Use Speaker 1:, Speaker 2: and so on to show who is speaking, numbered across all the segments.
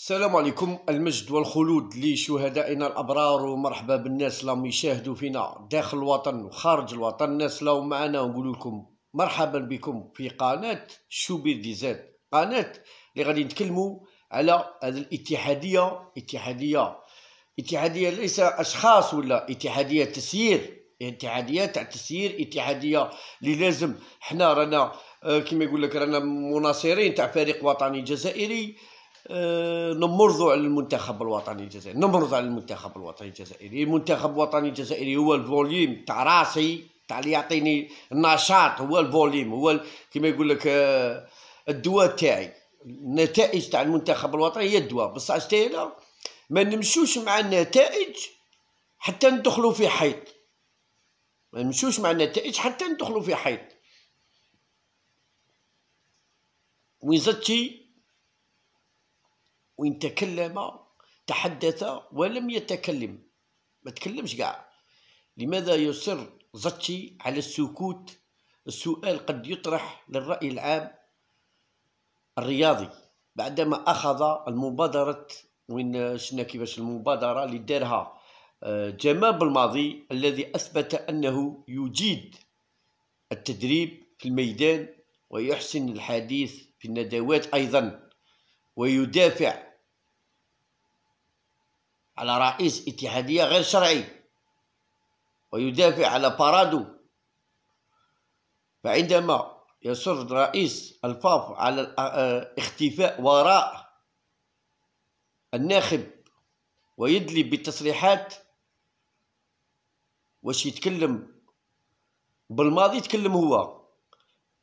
Speaker 1: السلام عليكم المجد والخلود لشهدائنا الابرار ومرحبا بالناس اللي يشاهدوا فينا داخل الوطن وخارج الوطن الناس اللي معنا ونقول لكم مرحبا بكم في قناه شوبير دي زاد قناه اللي غادي نتكلموا على هذه الاتحاديه اتحاديه اتحاديه ليس اشخاص ولا اتحاديه تسيير اتحاديه تاع تسيير اتحاديه اللي لازم حنا رانا آه، كما يقول لك رانا مناصرين تاع فريق وطني جزائري آه، نمرضوا على المنتخب الوطني الجزائري نمرضوا على المنتخب الوطني الجزائري المنتخب الوطني الجزائري هو الفوليم تاع راسي تاع اللي يعطيني النشاط هو الفوليم هو كيما يقول لك آه، الدواء تاعي النتائج تاع المنتخب الوطني هي الدواء بصح انا ما نمشوش مع النتائج حتى ندخلوا في حيط ما نمشوش مع النتائج حتى ندخلوا في حيط وين وإن تكلم تحدث ولم يتكلم ما تكلمش كاع لماذا يصر زتشي على السكوت السؤال قد يطرح للرأي العام الرياضي بعدما أخذ المبادرة وين شنا كيفاش المبادرة اللي دارها آه، جمال الماضي الذي أثبت أنه يجيد التدريب في الميدان ويحسن الحديث في الندوات أيضا ويدافع على رئيس اتحادية غير شرعي ويدافع على بارادو فعندما يصر رئيس الفاف على الاختفاء آه، وراء الناخب ويدلي بالتصريحات واش يتكلم بالماضي يتكلم هو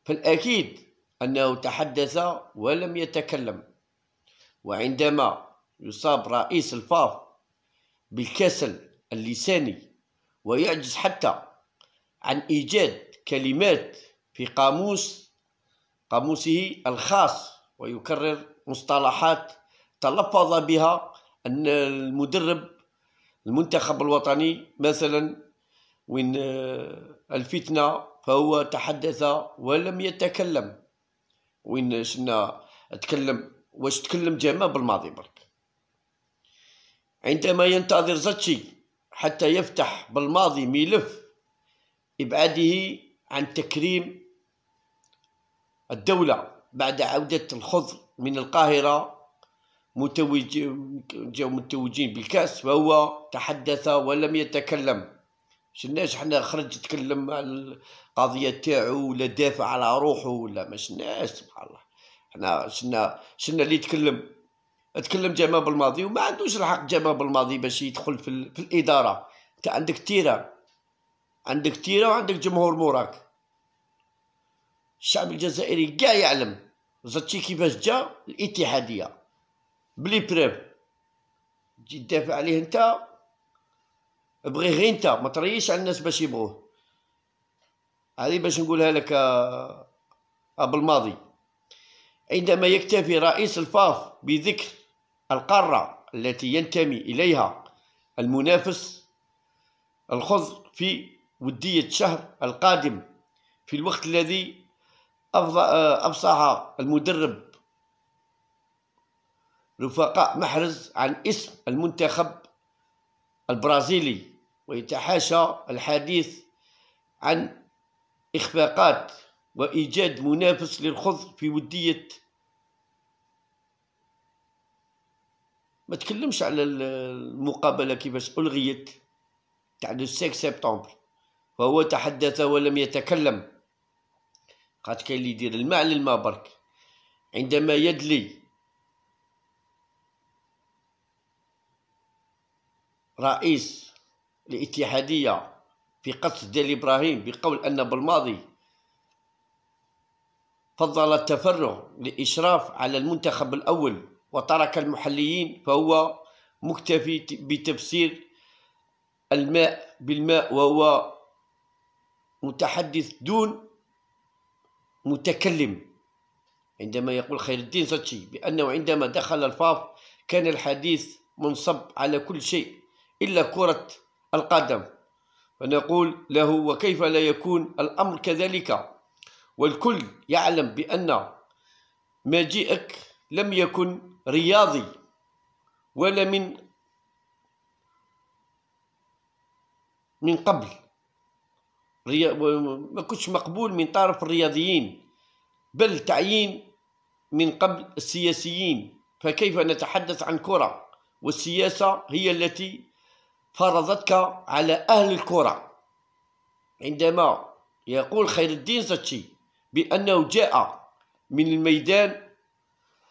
Speaker 1: فالأكيد أنه تحدث ولم يتكلم وعندما يصاب رئيس الفاف بالكسل اللساني ويعجز حتى عن إيجاد كلمات في قاموس قاموسه الخاص ويكرر مصطلحات تلفظ بها أن المدرب المنتخب الوطني مثلا وين آه، الفتنة فهو تحدث ولم يتكلم وين شنا تكلم واش تكلم جامع بالماضي برك عندما ينتظر زاتشي حتى يفتح بالماضي ملف إبعاده عن تكريم الدولة بعد عودة الخضر من القاهرة متوجين بالكأس فهو تحدث ولم يتكلم شناش حنا خرج تكلم على القضية تاعو ولا دافع على روحه ولا ما شناش سبحان الله حنا شنا شنا اللي يتكلم تكلم جمال بالماضي وما عندوش الحق جمال بالماضي باش يدخل في, في الاداره انت عندك تيره عندك تيره وعندك جمهور موراك الشعب الجزائري كاع يعلم زاتشي كيفاش جا الاتحاديه بلي بريف تجي تدافع عليه انت بغي غير انت ما تريش على الناس باش يبغوه هذه باش نقولها لك آه، الماضي عندما يكتفي رئيس الفاف بذكر القارة التي ينتمي إليها المنافس الخضر في ودية الشهر القادم في الوقت الذي أفصح المدرب رفقاء محرز عن اسم المنتخب البرازيلي ويتحاشى الحديث عن إخفاقات وإيجاد منافس للخض في ودية ما تكلمش على المقابله كيفاش الغيت تاع لو 5 سبتمبر فهو تحدث ولم يتكلم قالت كاين اللي يدير الماء للماء برك عندما يدلي رئيس الاتحادية في قصر ديال إبراهيم بقول أن بالماضي فضل التفرغ لإشراف على المنتخب الأول وترك المحليين فهو مكتفي بتفسير الماء بالماء وهو متحدث دون متكلم عندما يقول خير الدين زتشي بأنه عندما دخل الفاف كان الحديث منصب على كل شيء إلا كرة القدم فنقول له وكيف لا يكون الأمر كذلك والكل يعلم بأن مجيئك لم يكن رياضي ولا من من قبل ما كنتش مقبول من طرف الرياضيين بل تعيين من قبل السياسيين فكيف نتحدث عن كرة والسياسة هي التي فرضتك على أهل الكرة عندما يقول خير الدين زتشي بأنه جاء من الميدان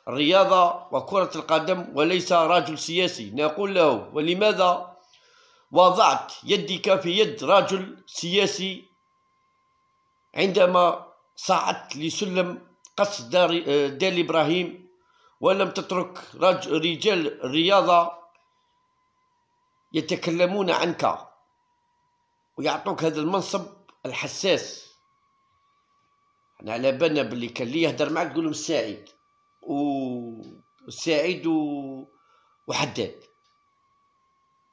Speaker 1: الرياضة وكرة القدم وليس رجل سياسي نقول له ولماذا وضعت يدك في يد رجل سياسي عندما صعدت لسلم قص دار, إبراهيم ولم تترك رجال الرياضة يتكلمون عنك ويعطوك هذا المنصب الحساس أنا على بالنا باللي كان لي يهدر معك تقول سعيد السعيد وسعيد و... وحداد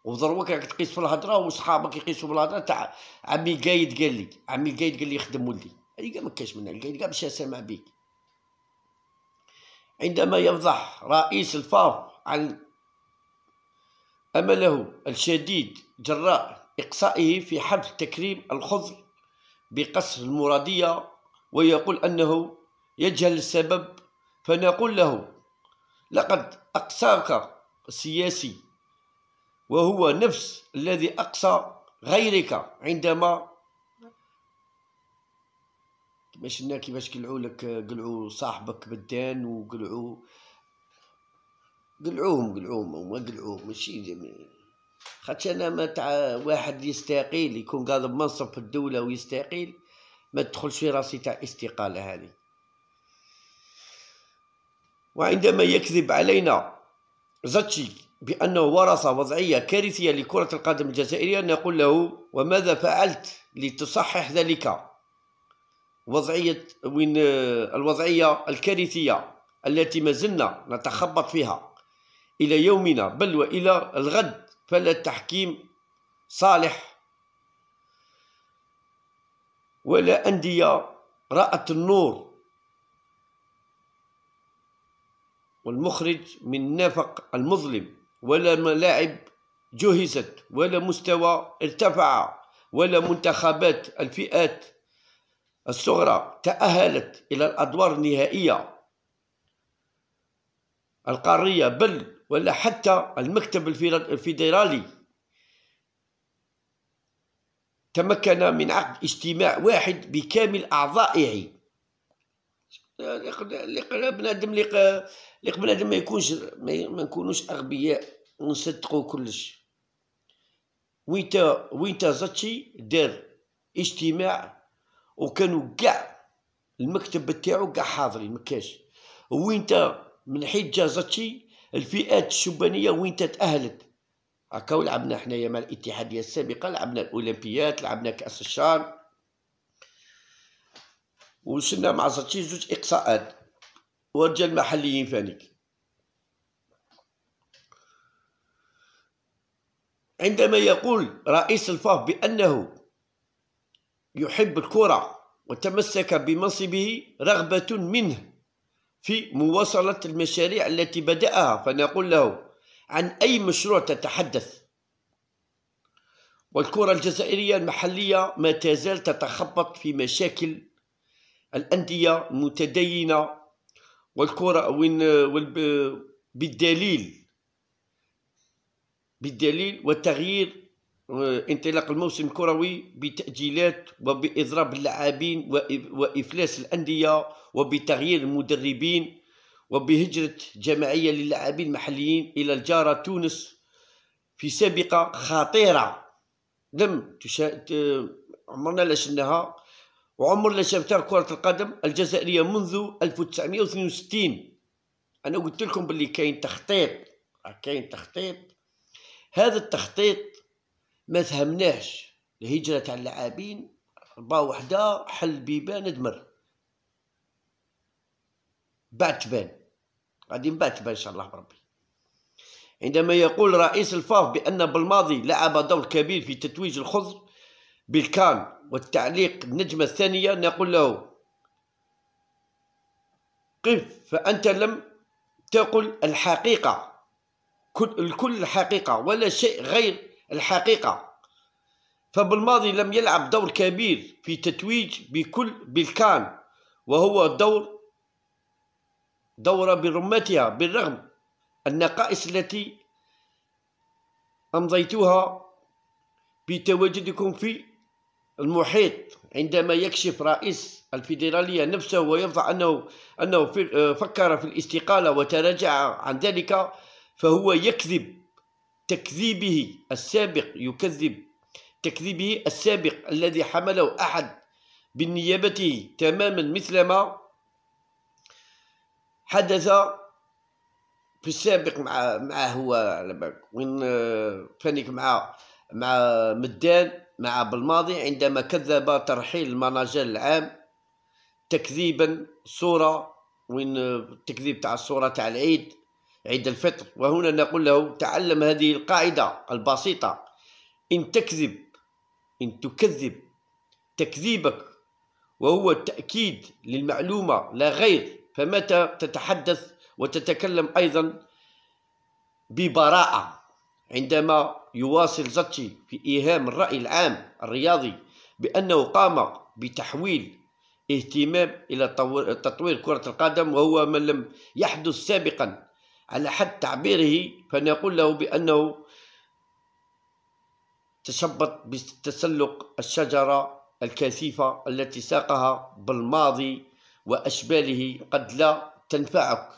Speaker 1: وضروك راك تقيس في الهضره وصحابك يقيسوا بالهضره تاع عمي قايد قال لي عمي قايد قال لي خدم ولدي هذه كاع ما كاش منها قايد كاع باش يسمع بيك عندما يفضح رئيس الفاو عن أمله الشديد جراء إقصائه في حفل تكريم الخضر بقصر المرادية ويقول أنه يجهل السبب فنقول له لقد أقساك السياسي وهو نفس الذي أقسى غيرك عندما كيفاش شفنا كيفاش قلعوا لك قلعوا صاحبك بدان وقلعوا قلعوهم قلعوهم هما قلعوهم ماشي خاطش انا ما تاع واحد يستقيل يكون قاضي منصب في الدوله ويستقيل ما تدخلش في راسي تاع استقاله هذه وعندما يكذب علينا زاتشي بأنه ورث وضعية كارثية لكرة القدم الجزائرية نقول له وماذا فعلت لتصحح ذلك وضعية وين الوضعية الكارثية التي ما زلنا نتخبط فيها إلى يومنا بل وإلى الغد فلا التحكيم صالح ولا أندية رأت النور والمخرج من نفق المظلم ولا ملاعب جهزت ولا مستوى ارتفع ولا منتخبات الفئات الصغرى تأهلت إلى الأدوار النهائية القارية بل ولا حتى المكتب الفيدرالي تمكن من عقد اجتماع واحد بكامل أعضائه اللي بنادم اللي بنادم ما يكونش ما نكونوش اغبياء ونصدقوا كلش ويتا ويتا زاتشي دار اجتماع وكانوا كاع المكتب تاعو كاع حاضرين مكاش وينتا من حيت جا زاتشي الفئات الشبانيه وينتا تاهلت هكا ولعبنا حنايا مع الاتحاديه السابقه لعبنا الاولمبيات لعبنا كاس الشان وصلنا مع زرتي زوج اقصاءات ورجال المحليين فانيك عندما يقول رئيس الفاف بأنه يحب الكرة وتمسك بمنصبه رغبة منه في مواصلة المشاريع التي بدأها فنقول له عن أي مشروع تتحدث والكرة الجزائرية المحلية ما تزال تتخبط في مشاكل الأندية متدينة والكرة وين بالدليل بالدليل والتغيير آه، انطلاق الموسم الكروي بتأجيلات وبإضراب اللاعبين وإفلاس الأندية وبتغيير المدربين وبهجرة جماعية للاعبين المحليين إلى الجارة تونس في سابقة خطيرة لم تشا... عمرنا لا شناها وعمر لجان تاع كرة القدم الجزائرية منذ 1962 أنا قلت لكم باللي كاين تخطيط كاين تخطيط هذا التخطيط ما فهمناش الهجرة تاع اللاعبين ربا وحدة حل بيبان دمر بعد تبان غادي من بعد تبان إن شاء الله بربي عندما يقول رئيس الفاف بأن بالماضي لعب دور كبير في تتويج الخضر بالكان والتعليق النجمة الثانية نقول له قف فأنت لم تقل الحقيقة الكل الحقيقة ولا شيء غير الحقيقة فبالماضي لم يلعب دور كبير في تتويج بكل بالكان وهو دور دورة برمتها بالرغم النقائص التي أمضيتها بتواجدكم في المحيط عندما يكشف رئيس الفيدرالية نفسه ويرفع أنه أنه فكر في الاستقالة وتراجع عن ذلك فهو يكذب تكذيبه السابق يكذب تكذيبه السابق الذي حمله أحد بالنيابته تماما مثلما حدث في السابق مع معه هو وين فانيك مع مع مدان مع بالماضي عندما كذب ترحيل المناجر العام تكذيبا صورة وين التكذيب تاع الصورة تاع العيد عيد الفطر وهنا نقول له تعلم هذه القاعدة البسيطة إن تكذب إن تكذب تكذيبك وهو التأكيد للمعلومة لا غير فمتى تتحدث وتتكلم أيضا ببراءة عندما يواصل زتي في إيهام الرأي العام الرياضي بأنه قام بتحويل اهتمام إلى تطوير كرة القدم وهو ما لم يحدث سابقا على حد تعبيره فنقول له بأنه تشبط بتسلق الشجرة الكثيفة التي ساقها بالماضي وأشباله قد لا تنفعك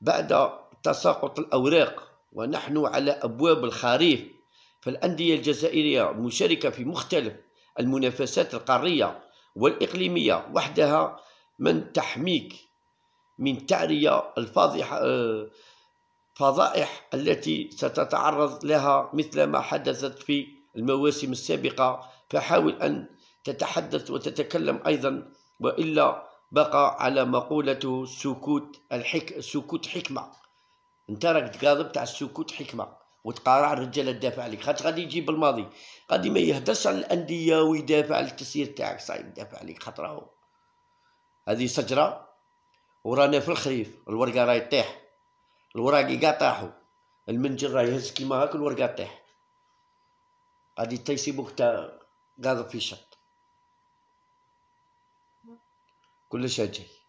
Speaker 1: بعد تساقط الأوراق ونحن على أبواب الخريف فالأندية الجزائرية مشاركة في مختلف المنافسات القارية والإقليمية وحدها من تحميك من تعرية الفاضحة آه، فضائح التي ستتعرض لها مثل ما حدثت في المواسم السابقة فحاول أن تتحدث وتتكلم أيضا وإلا بقى على مقولته سكوت الحك... سكوت حكمة انت راك تقاضب تاع السكوت حكمه وتقارع الرجال تدافع عليك خاطر غادي يجي بالماضي غادي ما يهدرش على الانديه ويدافع على التسيير تاعك صعيب يدافع عليك خاطر هو هذه شجره ورانا في الخريف الورقه راهي تطيح الوراقي كاع طاحوا المنجر راه يهز كيما هاك الورقه تطيح غادي تيسيبوك تا قاضب في الشط كلش هاجي